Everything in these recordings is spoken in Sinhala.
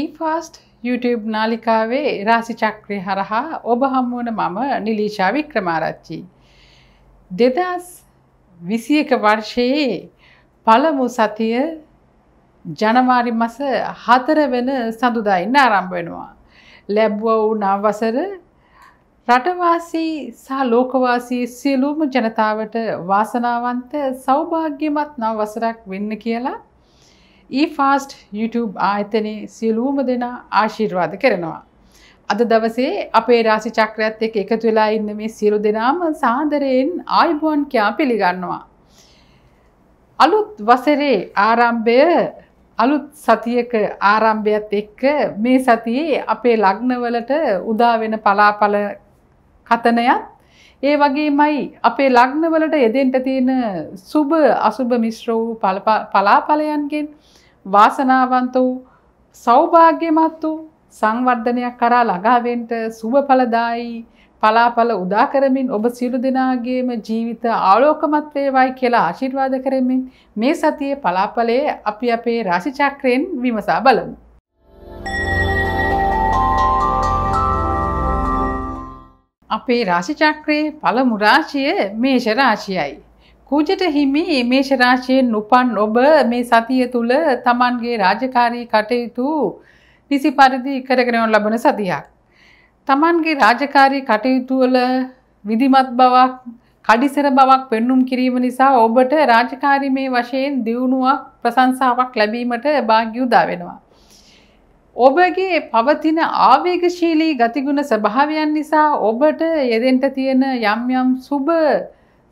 ඊෆාස්ට් YouTube නාලිකාවේ රාසි චක්‍රය හරහා ඔබ හම්මුවන මම නිලීෂා වික්‍රමාරච්චි. දෙදස් විසියක වර්ෂයේ පළමු සතිය ජනවාරි මස හතර වෙන සඳුදායින්න ආරම්භ වෙනවා. ලැබ්ව වූ නවසර රටවාසී සහ ලෝකවාසී සියලූම ජනතාවට වාසනාවන්ත සෞභාග්‍යමත් නව වසරක් වෙන්න කියලා ඊ ෆාස්ට් YouTube ආයතනයේ සියලූම දෙනා ආශිර්වාද කරනවා. අද දවසේ අපේ රාසි චක්‍රයත් එක් එකතු වෙලා ඉන්න මේ සියලු දෙනාම සාදරයෙන් ආයුබෝන් කියා පිළිගන්නවා. අලුත් වසරේ ආරම්භය අලුත් සතියක ආරම්භයත් එක්ක මේ සතියේ අපේ ලග්නවලට උදා වෙන පලාපල කතනයත් ඒ වගේමයි අපේ ලග්නවලට යෙදෙන්ට තියෙන සුභ අසුභ මිශ්‍ර වූ පලාපලයන්ගෙන් වාසනාවන්ත වූ සෞභාග්‍යමත් වූ සංවර්ධනයක් කරා ළඟාවෙන්ට සුභඵලදායි පලාපල උදා කරමින් ඔබ සියලු දෙනාගේම ජීවිත ආලෝකමත් වේවායි කියලා ආශිර්වාද කරමින් මේ සතියේ පලාපලයේ අපි අපේ රාශි චක්‍රයෙන් විමසා බලමු. අපේ රාශි චක්‍රයේ පළමු රාශිය මේෂ රාශියයි. කූජට හිමි මේෂ රාශියෙන් උපන් ඔබ මේ සතිය තුල තමන්ගේ රාජකාරී කටයුතු නිසි පරිදි කරගෙන ලබන සතියක්. තමන්ගේ රාජකාරී කටයුතු වල විධිමත් බවක්, කඩිසර බවක් පෙන්눔 කිරීම නිසා ඔබට රාජකාරී මේ වශයෙන් දියුණුවක්, ප්‍රශංසාවක් ලැබීමට වාග්ය උදා වෙනවා. ඔබගේ පවතින ආවේගශීලී ගතිගුණ ස්වභාවයන් නිසා ඔබට යෙදෙන්න තියෙන යම් යම් සුබ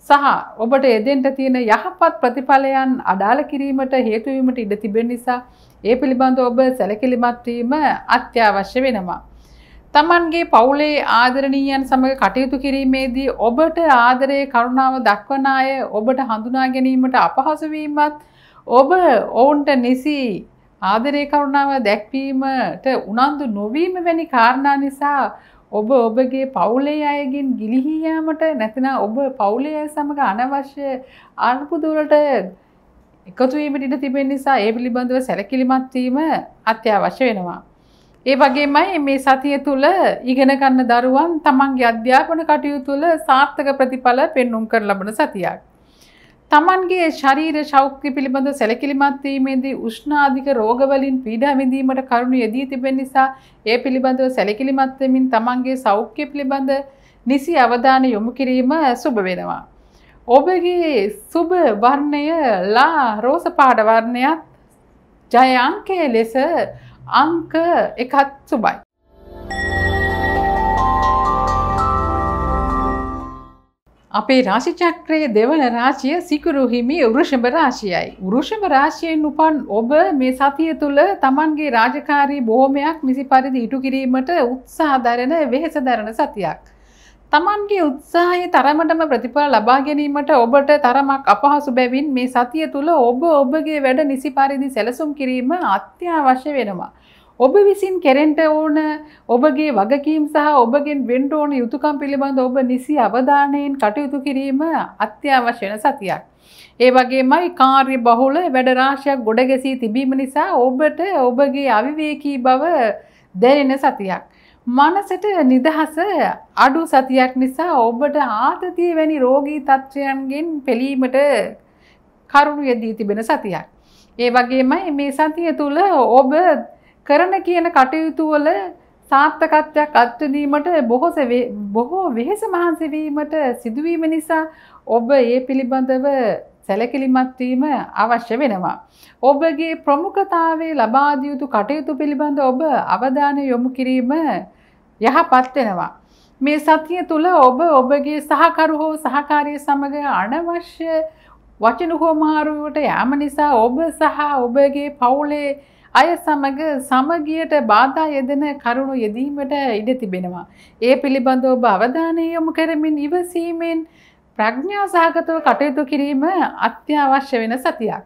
සහ ඔබට එදෙන්ට තියෙන යහපත් ප්‍රතිඵලයන් අඩාල කිරීමට හේතුවීමට ඉඩ තිබෙන නිසා ඒ පිළිබඳ ඔබ සැලකිලිමත්වීම අත්‍යවශ්‍ය වෙනවා. තමන්ගේ පවුලේ ආදරණීයන් සමඟ කටයුතු කිරීමේදී ඔබට ආදරයේ කරුණාව දක්වන අය ඔබට හඳුනා ගැනීමට අපහසු වීමත් ඔබ ඔවුන්ට නිසි ආදරයේ කරුණාව දැක්වීමට උනන්දු නොවීම වැනි කාරණා නිසා ඔබ ඔබගේ පවුලේ අයගෙන් ගිලිහියෑමට නැතින ඔබ පවුලේ අය සමඟ අනවශ්‍ය ආර්පුදුවලට එකතුවීමට තිබෙන නිසා ඒ පිළිබඳව සැලකිලිමත්වීම අත්‍යවශ්‍ය වෙනවා. ඒ වගේමයි මේ සතිය තුළ ඉගෙන ගන්න දරුවන් තමන්ගේ අධ්‍යාපන කටයුතු තුළ සාර්ථක ප්‍රතිඵල පෙන්눔 කර ලබන සතියක්. තමන්ගේ ශරීර ශෞක්‍ය පිළිබඳ සැලකිලිමත්වීමේදී උෂ්ණාධික රෝගවලින් පීඩාවිඳීමට කරුණු යෙදී තිබෙන නිසා ඒ පිළිබඳව සැලකිලිමත්වමින් තමන්ගේ සෞඛ්‍ය පිළිබඳ නිසි අවධානය යොමු කිරීම සුබ වෙනවා. ඔබගේ සුබ වර්ණය ලා රෝස පාට වර්ණයත් ජය අංකය ලෙස අංක එකත් සුබයි. අපේ රාශිචක්‍රයේ දෙවන රාශිය සිකුරුහිමි වෘෂභ රාශියයි. වෘෂභ රාශියෙන් උපන් ඔබ මේ සතිය තුළ තමන්ගේ රාජකාරී බොහොමයක් නිසි පරිදි ඉටු කිරීමට උත්සාහ දරන වෙහෙස දරන සතියක්. තමන්ගේ උත්සාහයේ තරමටම ප්‍රතිඵල ලබා ගැනීමට ඔබට තරමක් අපහසු බැවින් මේ සතිය තුළ ඔබ ඔබගේ වැඩ නිසි පරිදි සැලසුම් කිරීම අත්‍යවශ්‍ය වෙනවා. ඔබ විසින් කෙරෙන්ට ඕන ඔබගේ වගකීම් සහ ඔබගෙන් වෙන්ට ඕන යුතුකම් පිළිබඳ ඔබ නිසි අවධානයෙන් කටයුතු කිරීම අත්‍යවශ්‍යන සතියක්. ඒ වගේමයි කාර්ය බහුල වැඩරාශයක් ගොඩගැසී තිබීම නිසා ඔබට ඔබගේ අවිවේකී බව දැනෙන සතියක්. මනසට නිදහස අඩු සතියක් නිසා ඔබට ආතතිය වැනි රෝගී තත්ත්වයන්ගෙන් පෙළීමට කරුණු යෙදී තිබෙන සතියක්. ඒ වගේමයි මේ සතිය තුළ ඔබ කරන කියන කටයුතු වල සාර්ථකත්වයක් අත්විඳීමට බොහෝ බොහෝ වෙහෙස මහන්සි වීමට සිදුවීම නිසා ඔබ ඒ පිළිබඳව සැලකිලිමත් වීම අවශ්‍ය වෙනවා. ඔබගේ ප්‍රමුඛතාවයේ ලබා දිය යුතු කටයුතු පිළිබඳ ඔබ අවධානය යොමු කිරීම යහපත් වෙනවා. මේ සතිය තුළ ඔබ ඔබගේ සහකරු හෝ සහකාරිය සමග අනවශ්‍ය වචන හෝ මාරුවට යාම නිසා ඔබ සහ ඔබගේ පවුලේ අය සමග සමගියට බාධා යෙදෙන කරුණු යෙදීමට ඉඩ තිබෙනවා. ඒ පිළිබඳව ඔබ අවධානය යොමු කරමින් ඉවසීමෙන් ප්‍රඥා සහගතව කටයුතු කිරීම අත්‍යවශ්‍ය වෙන සතියක්.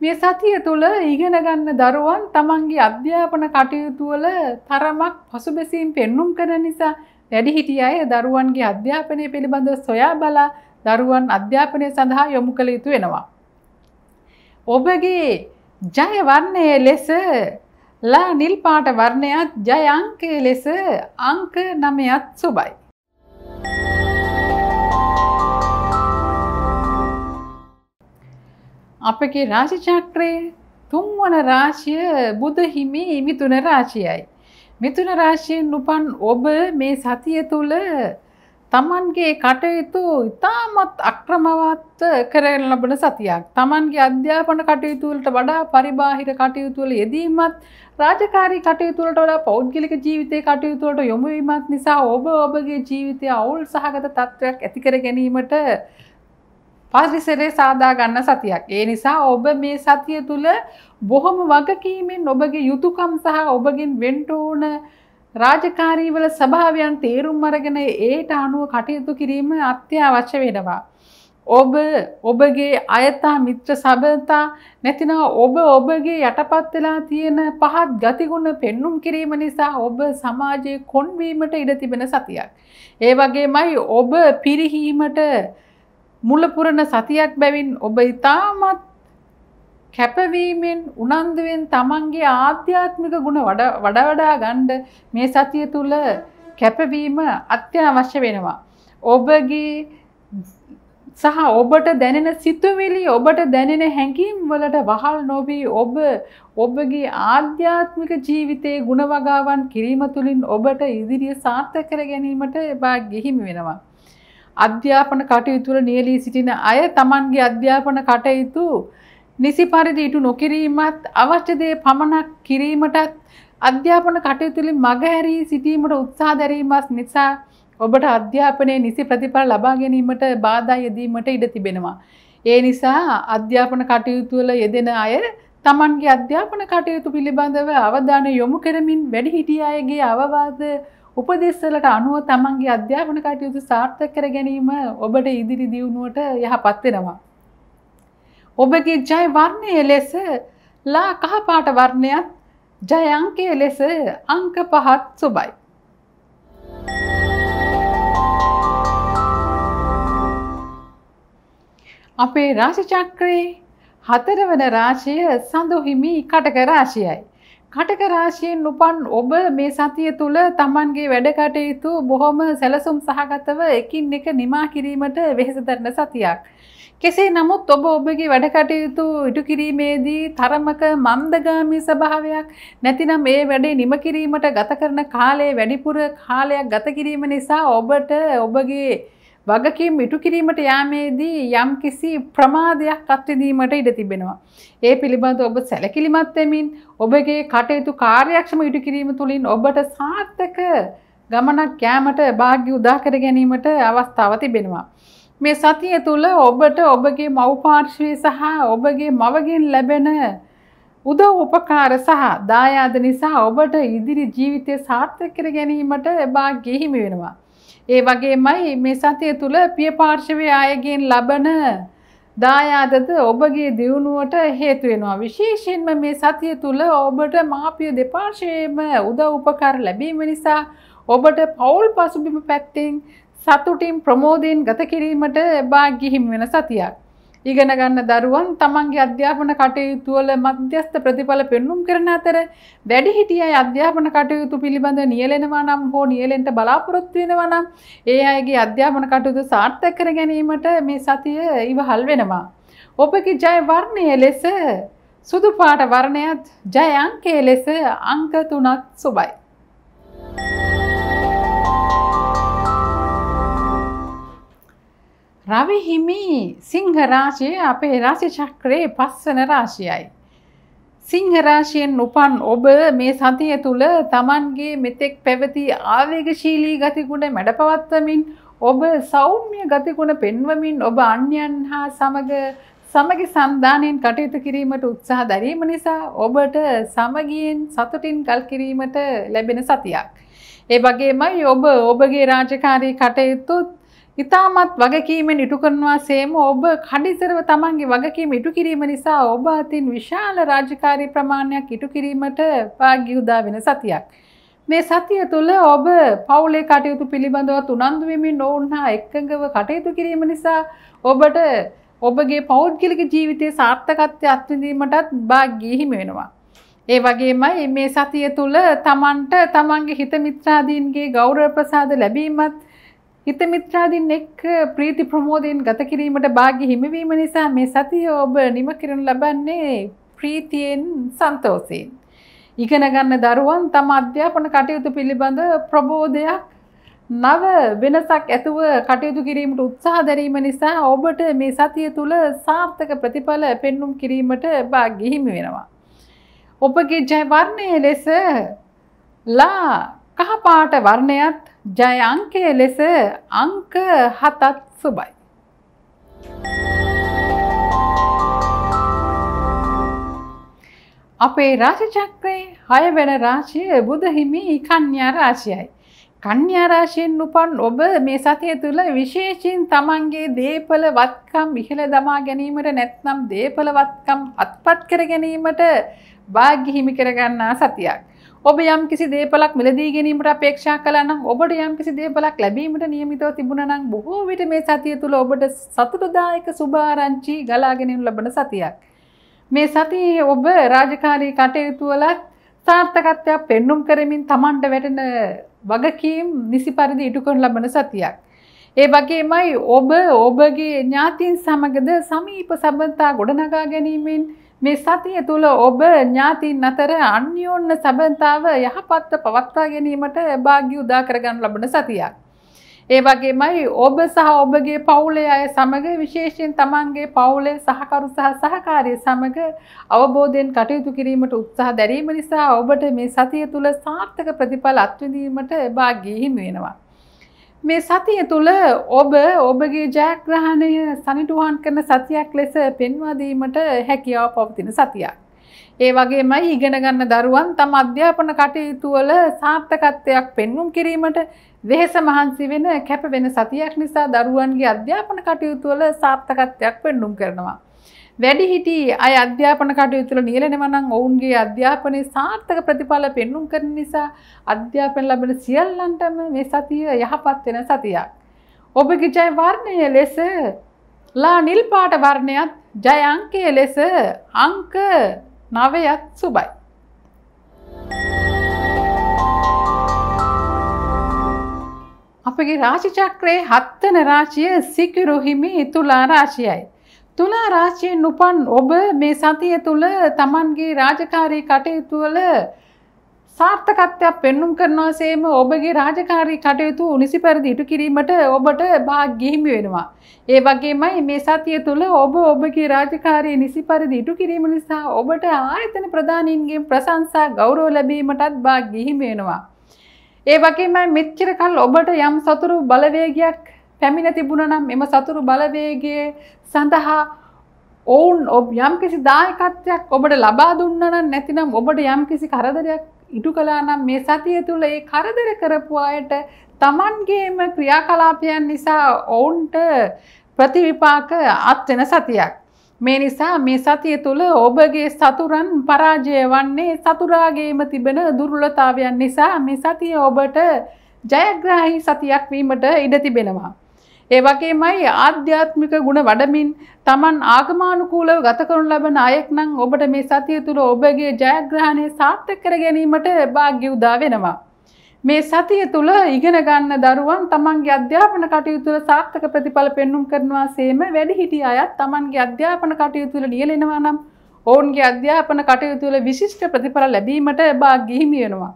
මේ සතිය තුළ ඉගෙන ගන්න දරුවන් තමන්ගේ අධ්‍යාපන කටයුතු වල තරමක් පසුබැසීම් පෙන්눔 කරන නිසා වැඩිහිටිය අය දරුවන්ගේ අධ්‍යාපනය පිළිබඳව සොයා බලා දරුවන් අධ්‍යාපනය සඳහා යොමු කළ යුතු වෙනවා. ඔබගේ ජය වර්ණය ලෙස ලා නිල්පාට වර්ණයත් ජය අංකය ලෙස අංක නමයත් සුබයි. අපගේ රාශිචක්‍රයේ තුන්වන රාශිය බුදහිමි මිතුන රාශියයි. මිතුන රාශියෙන් උපන් ඔබ මේ සතිය තුළ තමන්ගේ කටයුතු ඉතාමත් අක්‍රමවත් කරගෙන ලබන සතියක්. තමන්ගේ අධ්‍යාපන කටයුතුවලට වඩා පරිබාහිර කටයුතුවල යෙදීමත් රාජකාරී කටයුතුවලට වඩා පෞද්ගලික ජීවිතයේ කටයුතුවලට යොමු වීමත් නිසා ඔබ ඔබගේ ජීවිතයේ අවුල් සහගත තත්ත්වයක් ඇති කර ගැනීමට පරිසරේ සාදා ගන්න සතියක්. ඒ නිසා ඔබ මේ සතිය තුල බොහොම වගකීමෙන් ඔබගේ යුතුයකම් සහ ඔබගෙන් වෙන්න ඕන රාජකාරීවල ස්වභාවයන් තේරුම් අරගෙන ඒට අනුව කටයුතු කිරීම අත්‍යවශ්‍ය වෙනවා. ඔබ ඔබගේ අයතා මිත්‍ර සබතා නැතිනම් ඔබ ඔබගේ යටපත් වෙලා තියෙන පහත් ගතිගුණ පෙන්눔 කිරීම නිසා ඔබ සමාජයේ කොන්වීමට ඉඩ තිබෙන සතියක්. ඒ වගේමයි ඔබ පිරිහීමට මුල පුරන සතියක් බැවින් ඔබ ඊටමත් කැපවීමෙන් උනන්දුවෙන් තමන්ගේ ආධ්‍යාත්මික ගුණ වඩ වඩා ගණ්ඩ මේ සතිය තුළ කැපවීම අත්‍යවශ්‍ය වෙනවා. ඔබගේ සහ ඔබට දැනෙන සිතුවිලි ඔබට දැනෙන හැඟීම් වලට වහල් නොවී ඔබ ඔබගේ ආධ්‍යාත්මික ජීවිතයේ ගුණවගාවන් කිරීම තුළින් ඔබට ඉදිරිය සාර්ථක කර ගැනීමට බා ගිහිමි වෙනවා. අධ්‍යාපන කටයුතුල නියලී සිටින අය තමන්ගේ අධ්‍යාපන කටයුතු නිසි පරිදි ඉටු නොකිරීමත් අවශ්‍ය දේ පමණක් කිරීමටත් අධ්‍යාපන කටයුතුලින් මගහැරී සිටීමට උත්සාහ දැරීමත් නිසා ඔබට අධ්‍යාපනයේ නිසි ප්‍රතිඵල ලබා ගැනීමට බාධා යෙදීමට ඉඩ තිබෙනවා. ඒ නිසා අධ්‍යාපන කටයුතු වල යෙදෙන අය තමන්ගේ අධ්‍යාපන කටයුතු පිළිබඳව අවධානය යොමු කරමින් වැඩිහිටිය අයගේ අවවාද උපදෙස්වලට අනුව තමන්ගේ අධ්‍යාපන කටයුතු සාර්ථක කර ගැනීම ඔබට ඉදිරි දියුණුවට යහපත් වෙනවා. ඔබගේ ජය වර්ණය ලෙස ලා කහපාට වර්ණයත් ජයංකය ලෙස අංක පහත් සුබයි. අපේ රාශිචක්‍රයේ හතරවන රාශිය සඳුහිමි කටක රාශියයි. කටක රාශියෙන් උපන් ඔබ මේ සතිය තුළ තමන්ගේ වැඩකටයුතු බොහොම සැලසුම් සහගතව එකින් එක නිමා කිරීමට වෙහෙසදරන සතියක්. කෙසේ නමුත් ඔබ ඔබගේ වැඩකටයුතු ඉටු කිරීමේදී තරමක මන්දගාමී ස්වභාවයක් නැතිනම් ඒ වැඩේ නිම කිරීමට ගත කරන කාලයේ වැඩිපුර කාලයක් ගත කිරීම නිසා ඔබට ඔබගේ වගකීම් ඉටු කිරීමට යාමේදී යම් කිසි ප්‍රමාදයක් අත්විඳීමට ඉඩ තිබෙනවා. ඒ පිළිබඳ ඔබ සැලකිලිමත් වෙමින් ඔබගේ කටයුතු කාර්යක්ෂම ඉටු කිරීම තුළින් ඔබට සාර්ථක ගමනක් යාමට වාග්ය උදා කර ගැනීමට අවස්ථාව තිබෙනවා. මේ සතිය තුළ ඔබට ඔබගේ මව්පාර්ශ්වය සහ ඔබගේ මවගෙන් ලැබෙන උදව් උපකාර සහ දායාද නිසා ඔබට ඉදිරි ජීවිතය සාර්ථක කර ගැනීමට භාග්‍ය හිමි වෙනවා. ඒ වගේමයි මේ සතිය තුළ පිය පාර්ශවයේ අයගෙන් ලබන දායාදද ඔබගේ දියුණුවට හේතු වෙනවා. විශේෂයෙන්ම මේ සතිය තුළ ඔබට මාපිය දෙපාර්ශවයේම උදව් උපකාර ලැබීම නිසා ඔබට පෞල් පසුබිම පැත්තෙන් සතුටින් ප්‍රමෝදයෙන් ගත කිරීමට භාග්‍යහිමි වෙන සතියක්. ඉගෙන ගන්න දරුවන් තමන්ගේ අධ්‍යාපන කටයුතුවල මධ්‍යස්ථ ප්‍රතිඵල පෙන්නුම් කරන අතර වැඩිහිටියයි අධ්‍යාපන කටයුතු පිළිබඳ නියලෙනවා නම් හෝ නියලෙන්ට බලාපොරොත්තු වෙනවා නම් ඒ අයගේ අධ්‍යාපන කටයුතු සාර්ථක කර ගැනීමට මේ සතිය ඉවහල් වෙනවා. ඔබගේ ජය වර්ණය ලෙස සුදු පාට වර්ණයත් ජය අංකයේ ලෙස අංක තුනක් සුබයි. රවි හිමි සිංහ රාශිය අපේ රාශි චක්‍රයේ පස්වන රාශියයි. සිංහ රාශියෙන් උපන් ඔබ මේ සතිය තුල Tamanගේ මෙතෙක් පැවති ආවේගශීලී ගතිගුණ මැඩපවත්වමින් ඔබ සෞම්‍ය ගතිගුණ පෙන්වමින් ඔබ අන්‍යයන් හා සමග සමගි සම්දානයෙන් කටයුතු කිරීමට උත්සාහ දැරීම නිසා ඔබට සමගියෙන් සතුටින් ගල් කිරීමට ලැබෙන සතියක්. ඒ වගේමයි ඔබ ඔබගේ රාජකාරී කටයුතුත් ඉතාමත් වගකීමෙන් ඉටු කරනවා සේම ඔබ කඩිසරව තමන්ගේ වගකීම ඉටු කිරීම නිසා ඔබ අතින් විශාල රාජකාරී ප්‍රමාණයක් ඉටු කිරීමට වාග්‍යුදා වෙන සතියක්. මේ සතිය තුළ ඔබ පවුලේ කටයුතු පිළිබඳවත් උනන්දු වෙමින් ඔවුන් හා එකඟව කටයුතු කිරීම නිසා ඔබට ඔබගේ පෞද්ගලික ජීවිතයේ සාර්ථකත්වය අත්විඳීමටත් භාග්‍යය හිමි වෙනවා. ඒ වගේමයි මේ සතිය තුළ තමන්ට තමන්ගේ හිත මිත්‍රාදීන්ගේ ගෞරව ප්‍රසාද ලැබීමත් හිත මිත්‍රාදීන් එක් ප්‍රීති ප්‍රමෝදයෙන් ගත කිරීමට භාග්‍ය හිමිවීම නිසා මේ සතිය ඔබ නිම කරනු ලබන්නේ ප්‍රීතියෙන් සන්තෝෂයෙන්. ඉගෙන ගන්න දරුවන් තම අධ්‍යාපන කටයුතු පිළිබඳ ප්‍රබෝධයක් නව වෙනසක් ඇතුව කටයුතු කිරීමට උත්සාහ දැරීම නිසා ඔබට මේ සතිය තුළ සාර්ථක ප්‍රතිඵල පෙන්눔 කිරීමට භාග්‍ය හිමි වෙනවා. ඔබගේ ජයවර්ණයේ ලෙස ලා කහපාට වර්ණයත් ජය අංකය ලෙස අංක හතත් සුබයි. අපේ රාශිචක්‍රයේ හයවැන රාශිය බුදහිමි කන්‍යා රාශියයි. කන්‍යා රාශියෙන් උපන් ඔබ මේ සතිය තුළ විශේෂයෙන් තමන්ගේ දේපල වත්කම් ඉහළ දමා ගැනීමට නැත්නම් දේපල වත්කම් අත්පත් කර ගැනීමට වාග්‍ය හිමි කරගන්නා සතියක්. ඔබ යම් කිසි දේපලක් මිලදී ගැනීමට අපේක්ෂා කළා නම් ඔබට යම් කිසි දේපලක් ලැබීමට නියමිතව තිබුණා නම් බොහෝ විට මේ සතිය තුල ඔබට සතුටදායක සුභාරංචි ගලාගෙන යනු ලබන සතියක්. මේ සතියේ ඔබ රාජකාරී කටයුතු වල සාර්ථකත්වයක් පෙන්눔 කරමින් Tamanට වැටෙන වගකීම් නිසි පරිදි ඉටු කරනු ලබන සතියක්. ඒ වගේමයි ඔබ ඔබගේ ඥාතීන් සමගද සමීප සම්බන්ධතා ගොඩනගා ගැනීමෙන් මේ සතිය තුල ඔබ ඥාතීන් අතර අන්‍යෝන්‍ය සබඳතාව යහපත්ව පවත්වා ගැනීමට වාග්ය උදා කරගන්න ලබන සතියක්. ඒ වගේමයි ඔබ සහ ඔබගේ පවුලේ අය සමග විශේෂයෙන් තමන්ගේ පවුලේ සහකරු සහ සහකාරී සමග අවබෝධයෙන් කටයුතු කිරීමට උත්සාහ දැරීම නිසා ඔබට මේ සතිය තුල සාර්ථක ප්‍රතිඵල අත්විඳීමට වාග්යෙහි වෙනවා. මේ සතිය තුළ ඔබ ඔබගේ ජයග්‍රහණය සනිටුහන් කරන සතියක් ලෙස පෙන්වාදීමට හැකියාව පවතින සතියක්. ඒ වගේමයි ඉගෙන ගන්න දරුවන් තම අධ්‍යාපන කටයුතු වල සාර්ථකත්වයක් පෙන්වුම් කිරීමට වෙහෙස මහන්සි වෙන කැප වෙන සතියක් නිසා දරුවන්ගේ අධ්‍යාපන කටයුතු වල සාර්ථකත්වයක් පෙන්වුම් කරනවා. වැඩිහිටි අය අධ්‍යාපන කටයුතුල නියලෙනවා නම් ඔවුන්ගේ අධ්‍යාපනයේ සාර්ථක ප්‍රතිඵල පෙන්눔 කරන නිසා අධ්‍යාපන ලැබෙන සියල්ලන්ටම මේ සතිය යහපත් වෙන සතියක්. ඔබගේ ජය වර්ණය ලෙස ලා නිල් පාට වර්ණයත් ජය අංකය ලෙස අංක 9ත් සුබයි. අපගේ රාශි චක්‍රයේ හත්වන රාශිය සිකුරු හිමි තුලා රාශියයි. තුලා රාශියෙන් උපන් ඔබ මේ සතිය තුල Tamanගේ රාජකාරී කටයුතු වල සාර්ථකත්වයක් පෙන්눔 කරනවාසේම ඔබගේ රාජකාරී කටයුතු නිසි පරිදි ඉටු කිරීමට ඔබට වාග්ය හිමි වෙනවා. ඒ වගේමයි මේ සතිය තුල ඔබ ඔබගේ රාජකාරී නිසි පරිදි ඉටු කිරීම නිසා ඔබට ආයතන ප්‍රධානීන්ගෙන් ප්‍රශංසා ගෞරව ලැබීමටත් වාග්ය හිමි වෙනවා. ඒ වගේමයි මෙච්චර කල් ඔබට යම් සතුරු බලවේගයක් පැමිණ තිබුණනම් මෙම සතුරු බලවේගයේ සඳහා ඔවුන් ඔබ යම්කිසි දායකත්වයක් ඔබට ලබා දුන්නනම් නැතිනම් ඔබට යම්කිසි කරදරයක් ඉටු කළා නම් මේ සතිය තුළ ඒ කරදර කරපු අයට Tamanගේම ක්‍රියාකලාපයන් නිසා ඔවුන්ට ප්‍රතිවිපාක අත්වෙන සතියක් මේ නිසා මේ සතිය තුළ ඔබගේ සතුරන් පරාජය වන්නේ සතුරාගේම තිබෙන දුර්වලතාවයන් නිසා මේ සතිය ඔබට ජයග්‍රාහි සතියක් වීමට ඉඩ තිබෙනවා. ඒ වගේමයි ආධ්‍යාත්මික ගුණ වඩමින් Taman ආගමානුකූලව ගත කරනු ලබන අයෙක් නම් ඔබට මේ සතිය තුළ ඔබගේ ජයග්‍රහණය සාර්ථක කර ගැනීමට වාග්ය උදා වෙනවා. මේ සතිය තුළ ඉගෙන ගන්න දරුවන් Tamanගේ අධ්‍යාපන කටයුතු තුළ සාර්ථක ප්‍රතිඵල පෙන්눔 කරනවා සේම වැඩිහිටි අයත් Tamanගේ අධ්‍යාපන කටයුතු තුළ නියැලෙනවා නම් ඔවුන්ගේ අධ්‍යාපන කටයුතු තුළ විශිෂ්ට ප්‍රතිඵල ලැබීමට වාග්ය හිමි වෙනවා.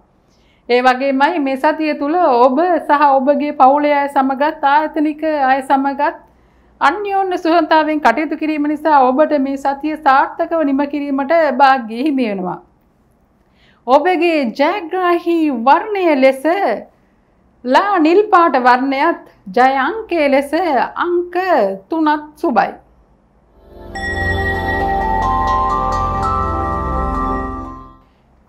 ඒ වගේමයි මේ සතිය තුළ ඔබ සහ ඔබගේ පවුලේ අය සමගත් ආයතනික අය සමගත් අන්‍යෝන්‍ය සුහදතාවෙන් කටයුතු කිරීම නිසා ඔබට මේ සතිය සාර්ථකව නිම කිරීමට වාග්ය හිමි වෙනවා. ඔබගේ ජයග්‍රාහි වර්ණය ලෙස ලා නිල් පාට වර්ණයත් ජය අංකයේ ලෙස අංක 3ක් සුබයි.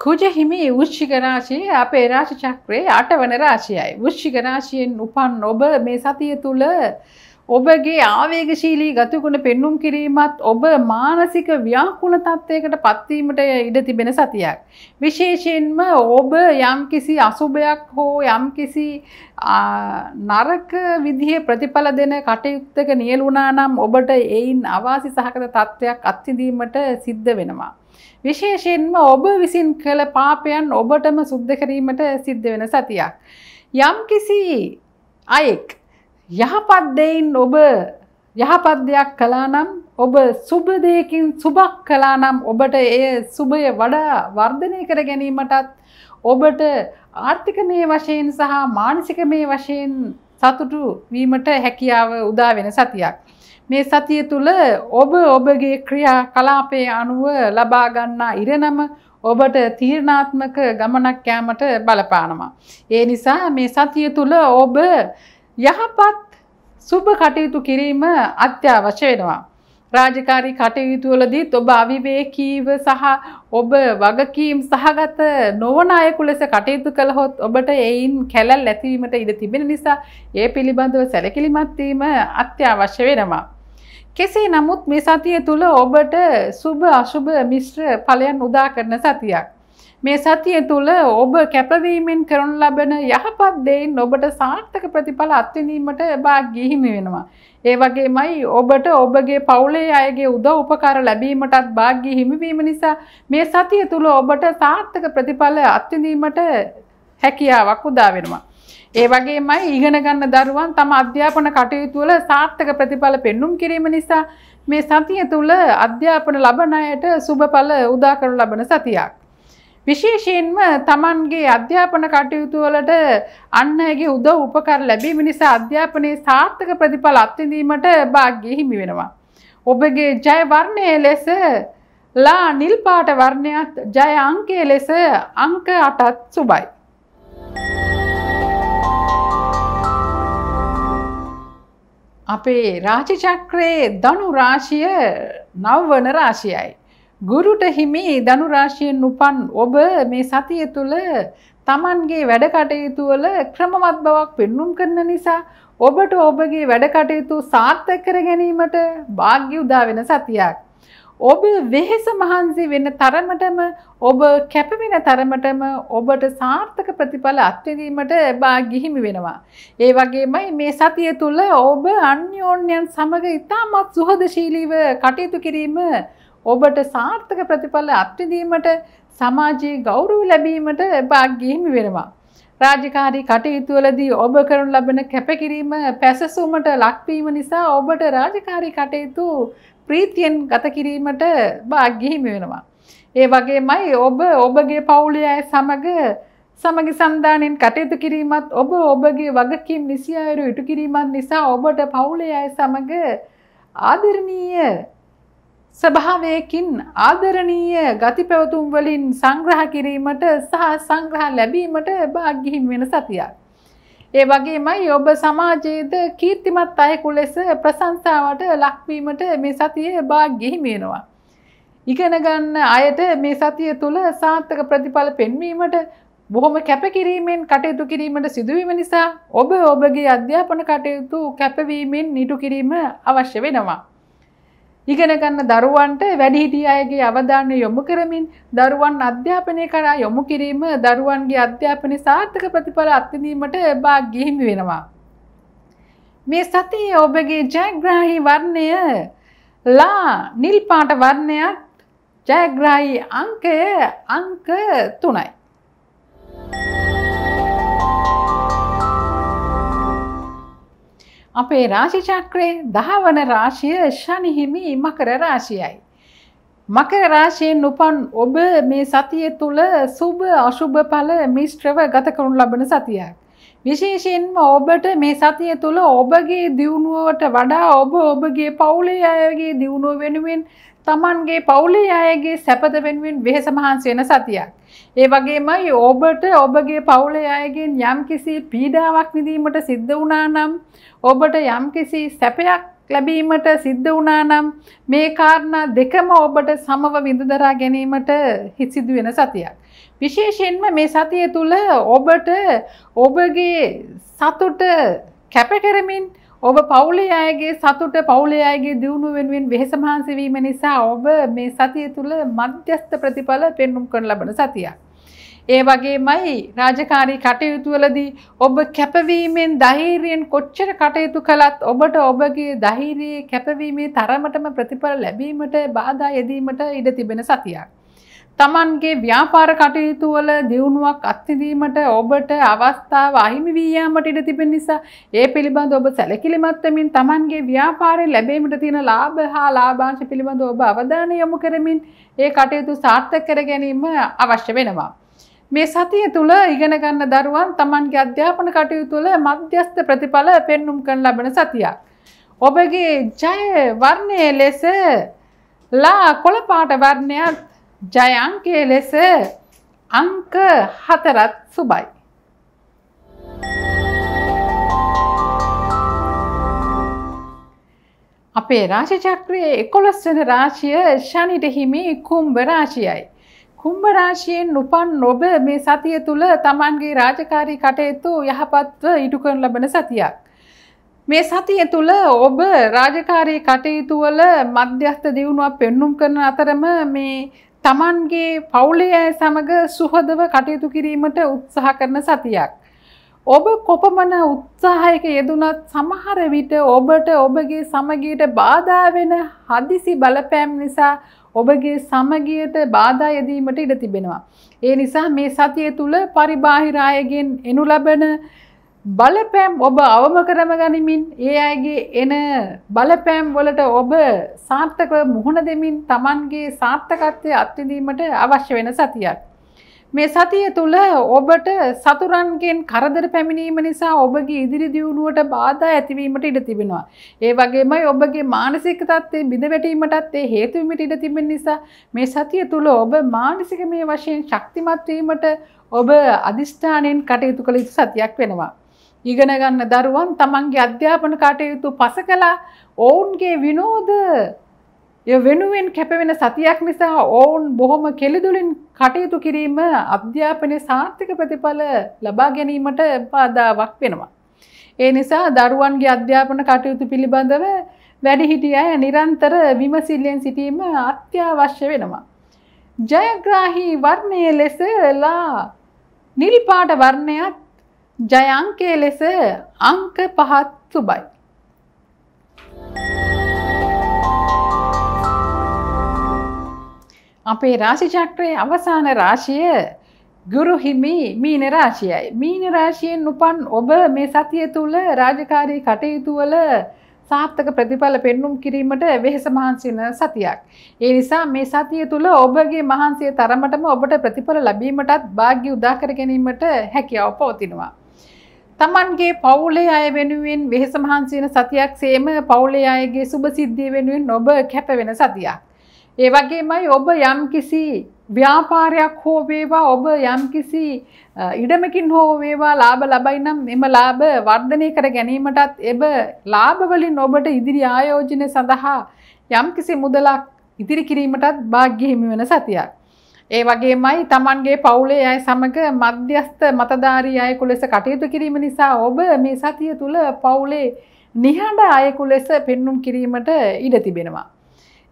කුජහිමි වෘෂ්චික රාශිය අපේ රාශි චක්‍රයේ අටවන රාශියයි. වෘෂ්චික රාශියෙන් උපන් ඔබ මේ සතිය තුල ඔබගේ ආවේගශීලී ගතයකුණ පෙන්නුම් කිරීමත් ඔබ මානසික ව්‍යාකුල තත්ත්වයකට පත්වීමට ඉඩ තිබෙන සතියක්. විශේෂයෙන්ම ඔබ යම්කිසි අසුභයක් හෝ යම්කිසි නරක විදිහේ ප්‍රතිඵල දෙන කටයුත්තක නියලුණා නම් ඔබට එයින් අවාසි සහගත තත්ත්වයක් අත්විඳීමට සිද්ධ වෙනවා. විශේෂයෙන්ම ඔබ විසින් කළ පාපයන් ඔබටම සුද්ධ කිරීමට සිද්ධ වෙන සතියක්. යම්කිසි අයෙක් යහපත් දෙයින් ඔබ යහපත් දෙයක් කළා නම් ඔබ සුබ දෙයකින් සුබක් කළා නම් ඔබට ඒ සුබය වඩා වර්ධනය කර ගැනීමටත් ඔබට ආර්ථිකමය වශයෙන් සහ මානසිකමය වශයෙන් සතුටු වීමට හැකියාව උදා වෙන සතියක්. මේ සතිය තුළ ඔබ ඔබගේ ක්‍රියා කලාපයේ අනුව ලබා ගන්නා ඉරණම ඔබට තීරණාත්මක ගමනක් යාමට බලපානවා. ඒ නිසා මේ සතිය තුළ ඔබ යහපත් සුබ කටයුතු කිරීම අත්‍යවශ්‍ය වෙනවා. රාජකාරී කටයුතුවලදී ඔබ අවිවේකීව සහ ඔබ වගකීම් සහගත නොවන අයෙකු ලෙස කටයුතු කළහොත් ඔබට එයින් කැලල් ඇතිවීමට ඉඩ තිබෙන නිසා ඒ පිළිබඳව සැලකිලිමත් වීම අත්‍යවශ්‍ය වෙනවා. කෙසේ නමුත් මේ සතිය තුළ ඔබට සුබ අසුබ මිශ්‍ර ඵලයන් උදා කරන සතියක්. මේ සතිය තුළ ඔබ කැපවීමෙන් කරනු ලබන යහපත් දෙයින් ඔබට සාර්ථක ප්‍රතිඵල අත්විඳීමට භාග්‍යහිමි වෙනවා. ඒ වගේමයි ඔබට ඔබගේ පවුලේ අයගේ උදව් උපකාර ලැබීමටත් භාග්‍ය හිමිවීම නිසා මේ සතිය තුළ ඔබට සාර්ථක ප්‍රතිඵල අත්විඳීමට හැකියාවක් උදා වෙනවා. ඒ වගේමයි ඉගෙන ගන්න දරුවන් තම අධ්‍යාපන කටයුතු වල සාර්ථක ප්‍රතිඵල පෙන්눔 කිරීම නිසා මේ සතිය තුළ අධ්‍යාපන ලබන අයට සුබඵල උදා කරනු ලබන සතියක්. විශේෂයෙන්ම තමන්ගේ අධ්‍යාපන කටයුතුවලට අන්නගේ උදව උපකර ලැබීම නිසා අධ්‍යාපනයේ සාර්ථක ප්‍රතිඵල අත්විඳීමට භාග්‍යය හිමි වෙනවා. ඔබගේ ජය වර්ණය ලෙස ලා නිල් පාට වර්ණයත් ජය අංකය ලෙස අංක අටත් සුබයි. අපේ රාශිචක්‍රයේ ධනු රාශිය නවවන රාශියයි. ගුරුට හිමි ධනුරාශියෙන් උපන් ඔබ මේ සතිය තුළ තමන්ගේ වැඩ කටයුතු වල ක්‍රමවත් බවක් පෙන්눔 කරන නිසා ඔබට ඔබගේ වැඩ කටයුතු සාර්ථක කර ගැනීමට වාග්ය උදා වෙන සතියක්. ඔබ වෙහෙස මහන්සි වෙන තරමටම ඔබ කැපවෙන තරමටම ඔබට සාර්ථක ප්‍රතිඵල අත්විඳීමට වාග්ය හිමි වෙනවා. ඒ වගේමයි මේ සතිය තුළ ඔබ අන්‍යෝන්‍යයන් සමග ඉතාමත් සුහදශීලීව කටයුතු කිරීම ඔබට සාර්ථක ප්‍රතිඵල අත්විඳීමට සමාජයේ ගෞරව ලැබීමට භාග්‍යහිමි වෙනවා. රාජකාරී කටයුතුවලදී ඔබ කරනු ලබන කැපකිරීම පැසසුමට ලක්වීම නිසා ඔබට රාජකාරී කටයුතු ප්‍රීතියෙන් ගත කිරීමට භාග්‍යහිමි වෙනවා. ඒ වගේමයි ඔබ ඔබගේ පවුලේ අය සමග සමග සම්දානෙන් කටයුතු කිරීමත් ඔබ ඔබගේ වගකීම් නිසියායුරු ඉටු කිරීමත් නිසා ඔබට පවුලේ අය සමග ආදරණීය ස්වභාවයකින් ආදරණීය ගති පැවතුම් වලින් සංග්‍රහ කිරීමට සහ සංග්‍රහ ලැබීමට භාග්‍යහින් වෙන සතියක්. ඒ වගේමයි ඔබ සමාජයේද කීර්තිමත් අයෙකු ලෙස ප්‍රශංසාවට ලක්වීමට මේ සතියේ භාග්‍යහින් වෙනවා. ඉගෙන ගන්න අයට මේ සතිය තුළ සාර්ථක ප්‍රතිඵල පෙන්වීමට බොහොම කැපකිරීමෙන් කටයුතු කිරීමට සිදුවීම නිසා ඔබ ඔබගේ අධ්‍යාපන කටයුතු කැපවීමෙන් නිටු කිරීම අවශ්‍ය වෙනවා. ඉගෙන ගන්න දරුවන්ට වැඩිහිටිය අයගේ අවධානය යොමු කරමින් දරුවන් අධ්‍යාපනය කරා යොමු කිරීම දරුවන්ගේ අධ්‍යාපනය සාර්ථක ප්‍රතිඵල අත්විඳීමට භාග්‍ය හිමි වෙනවා. මේ සතියේ ඔබගේ ජයග්‍රාහී වර්ණය ලා නිල් පාට වර්ණයත් ජයග්‍රාහී අංකය අංක 3යි. අපේ රාශිචක්‍රයේ දහවන රාශිය ශනිහිමි මකර රාශියයි. මකර රාශියෙන් උපන් ඔබ මේ සතිය තුළ සුභ අශුභ ඵල මිශ්‍රව ගත කරනු ලබන සතියක්. විශේෂයෙන්ම ඔබට මේ සතිය තුළ ඔබගේ දියුණුවට වඩා ඔබ ඔබගේ පවුලේ අයගේ දියුණුව වෙනුවෙන් තමන්ගේ පවුලේ අයගේ සැපත වෙනුවෙන් වෙහෙස මහන්සි වෙන සතියක්. ඒ වගේම ඔබට ඔබගේ පවුලේ අයගෙන් යම්කිසි පීඩාවක් විඳීමට සිද්ධ වුණා නම් ඔබට යම්කිසි සැපයක් ලැබීමට සිද්ධ වුණා නම් මේ කාරණා දෙකම ඔබට සමව විඳදරා ගැනීමට හිසිදු වෙන සතියක්. විශේෂයෙන්ම මේ සතිය තුළ ඔබට ඔබගේ සතුට කැප කරමින් ඔබ පවුලේ අයගේ සතුට පවුලේ අයගේ දියුණුව වෙනුවෙන් වෙහෙස මහන්සි වීම නිසා ඔබ මේ සතිය තුළ මධ්‍යස්ථ ප්‍රතිඵල පෙන්눔 කරන ලබන සතියක්. ඒ වගේමයි රාජකාරී කටයුතු වලදී ඔබ කැපවීමෙන් ධෛර්යයෙන් කොච්චර කටයුතු කළත් ඔබට ඔබගේ ධෛර්යයේ කැපවීමේ තරමටම ප්‍රතිඵල ලැබීමට බාධා යෙදීමට ඉඩ තිබෙන සතියක්. තමන්ගේ ව්‍යාපාර කටයුතු වල දියුණුවක් අත්විඳීමට ඔබට අවස්ථාව අහිමි වී යාමට ඉඩ තිබෙන නිසා ඒ පිළිබඳ ඔබ සැලකිලිමත් වෙමින් තමන්ගේ ව්‍යාපාරයේ ලැබීමට තියෙන ලාභ හා ලාභාංශ පිළිබඳ ඔබ අවධානය යොමු කරමින් ඒ කටයුතු සාර්ථක කර ගැනීම අවශ්‍ය වෙනවා. මේ සතිය තුළ ඉගෙන ගන්න දරුවන් තමන්ගේ අධ්‍යාපන කටයුතු තුළ මධ්‍යස්ථ ප්‍රතිඵල පෙන්눔 කරන ලබන සතියක්. ඔබගේ ජය වර්ණයේ ලෙස ලා කොළ පාට වර්ණයක් ජයංකය ලෙස අංක හතරත් සුබයි. අපේ රාශිචක්‍රයේ එකොළොස්වන රාශිය ශනිට හිමි කුම්භ රාශියයි. කුම්භ රාශියෙන් උපන් නොබ මේ සතිය තුළ තමන්ගේ රාජකාරී කටයුතු යහපත්ව ඉටු කරන ලබන සතියක්. මේ සතිය තුළ ඔබ රාජකාරී කටයුතුවල මධ්‍යස්ථ දියුණුවක් පෙන්නුම් කරන අතරම මේ තමන්ගේ පවුලේ ඇය සමඟ සුහදව කටයුතු කිරීමට උත්සාහ කරන සතියක්. ඔබ කොපමන උත්සාහයක යෙදුනත් සමහර විට ඔබට ඔබගේ සමගියට බාධා වෙන හදිසි බලපෑම් නිසා ඔබගේ සමගියට බාධා යෙදීමට ඉඩ තිබෙනවා. ඒ නිසා මේ සතිය තුළ පරිබාහිර අයගෙන් එනු ලබන බලපෑම් ඔබ අවම කරම ගනිමින් ඒ අයගේ එන බලපෑම් වලට ඔබ සාර්ථකව මුහුණ දෙමින් තමන්ගේ සාර්ථකත්වය අත්විඳීමට අවශ්‍ය වෙන සතියක්. මේ සතිය තුළ ඔබට සතුරන්ගෙන් කරදර පැමිණීම නිසා ඔබගේ ඉදිරි දියුණුවට බාධා ඇතිවීමට ඉඩ තිබෙනවා. ඒ වගේමයි ඔබගේ මානසික තත්ත්වේ බිඳවැටීමටත් ඒ හේතු වීමට ඉඩ තිබෙන නිසා මේ සතිය තුළ ඔබ මානසික මේ වශයෙන් ශක්තිමත් වීමට ඔබ අදිෂ්ඨානයෙන් කටයුතු කළ යුතු සතියක් වෙනවා. ඉගෙන ගන්න දරුවන් තමන්ගේ අධ්‍යාපන කටයුතු පස කළා ඔවුන්ගේ විනෝද වෙනුවෙන් කැපවෙන සතියක් නිසා ඔවුන් බොහොම කෙළිදුලින් කටයුතු කිරීම අධ්‍යාපනය සාර්ථක ප්‍රතිඵල ලබා ගැනීමට පාදාවක් වෙනවා. ඒ නිසා දරුවන්ගේ අධ්‍යාපන කටයුතු පිළිබඳව වැඩිහිටිය අය නිරන්තර විමසිල්ලෙන් සිටීම අත්‍යවශ්‍ය වෙනවා. ජයග්‍රාහි වර්ණය ලෙස ලා නිල්පාට වර්ණයත් ජයංකය ලෙස අංක පහත් සුබයි. අපේ රාශිචක්‍රයේ අවසාන රාශිය ගුරුහිමි මීන රාශියයි. මීන රාශියෙන් උපන් ඔබ මේ සතිය තුළ රාජකාරී කටයුතුවල සාර්ථක ප්‍රතිඵල පෙන්නුම් කිරීමට වෙහෙස මහන්සින සතියක්. ඒ නිසා මේ සතිය තුළ ඔබගේ මහන්සිය තරමටම ඔබට ප්‍රතිඵල ලැබීමටත් භාග්‍ය උදාකර ගැනීමට හැකියාව පවතිනවා. තමන්ගේ පවුලේ අය වෙනුවෙන් වෙහෙස මහන්සියන සතියක් සේම පවුලේ අයගේ සුභ සිද්ධිය වෙනුවෙන් ඔබ කැප වෙන සතියක්. ඒ වගේමයි ඔබ යම්කිසි ව්‍යාපාරයක් හෝ වේවා ඔබ යම්කිසි ඉඩමකින් හෝ වේවා ලාභ ලබයි නම් එම ලාභ වර්ධනය කර ගැනීමටත් එබ ලාභවලින් ඔබට ඉදිරි ආයෝජනය සඳහා යම්කිසි මුදලක් ඉදිරි කිරීමටත් භාග්‍ය හිමි වෙන සතියක්. ඒ වගේමයි Tamanගේ පවුලේ අය සමග මධ්‍යස්ථ මතධාරී අයෙකු ලෙස කටයුතු කිරීම නිසා ඔබ මේ සතිය තුල පවුලේ නිහඬ අයෙකු ලෙස පෙන්눔 කිරීමට ඉඩ තිබෙනවා.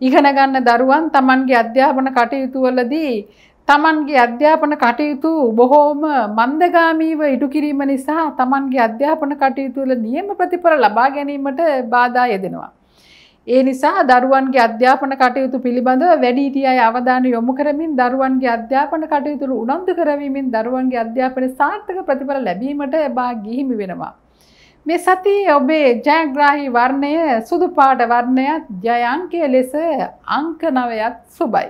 ඉගෙන ගන්න දරුවන් Tamanගේ අධ්‍යාපන කටයුතු වලදී තමන්ගේ අධ්‍යාපන කටයුතු බොහෝම මන්දගාමීව ඉටු කිරීම නිසා තමන්ගේ අධ්‍යාපන කටයුතුවල නියම ප්‍රතිඵල ලබා ගැනීමට බාධා යෙදෙනවා. ඒ නිසා දරුවන්ගේ අධ්‍යාපන කටයුතු පිළිබඳව වැඩිහිටිය අය අවධානය යොමු කරමින් දරුවන්ගේ අධ්‍යාපන කටයුතු උනන්දු කරවීමෙන් දරුවන්ගේ අධ්‍යාපනය සාර්ථක ප්‍රතිඵල ලැබීමට භාගී හිමි වෙනවා. මේ සති ඔබේ ජයග්‍රාහි වර්ණය සුදු පාට වර්ණයත් ජය අංකය ලෙස අංක නවයත් සුබයි.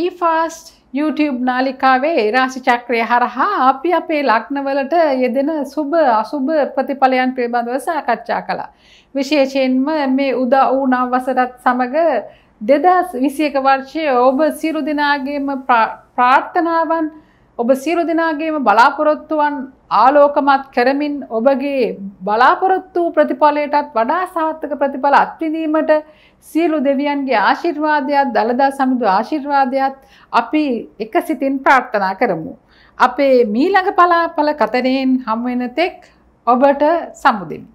ඊෆාස්ට් YouTube නාලිකාවේ රාශි චක්‍රය හරහා අපි අපේ ලක්නවලට යෙදෙන සුබ අසුබ ප්‍රතිඵලයන් පිළිබඳව සාකච්ඡා කළා. විශේෂයෙන්ම මේ උදා වූ නව වසරත් සමග දෙදස් විසියක වර්ෂය ඔබ සිරු දෙනාගේම ප්‍රාර්ථනාවන් ඔබ සියලු දෙනාගේම බලාපොරොත්තුවන් ආලෝකමත් කරමින් ඔබගේ බලාපොරොත්තු ප්‍රතිඵලයටත් වඩා සාර්ථක ප්‍රතිඵල අත්විඳීමට සියලු දෙවියන්ගේ ආශිර්වාදයක් දළදා සමිඳු ආශිර්වාදයක් අපි එක සිතින් ප්‍රාර්ථනා කරමු. අපේ මීළඟ පලාපල කතනයෙන් හම්වෙන තෙක් ඔබට සමුදිමි.